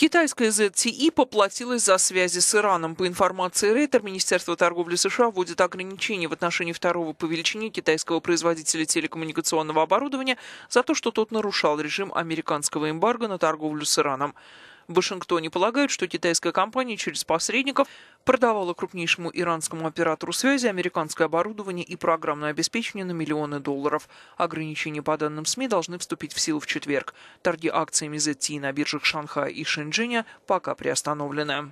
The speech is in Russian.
Китайская ZTE поплатилась за связи с Ираном. По информации Рейтер, Министерство торговли США вводит ограничения в отношении второго по величине китайского производителя телекоммуникационного оборудования за то, что тот нарушал режим американского эмбарго на торговлю с Ираном. В Вашингтоне полагают, что китайская компания через посредников продавала крупнейшему иранскому оператору связи американское оборудование и программное обеспечение на миллионы долларов. Ограничения, по данным СМИ, должны вступить в силу в четверг. Торги акциями ZTE на биржах Шанхая и Шэньчжэня пока приостановлены.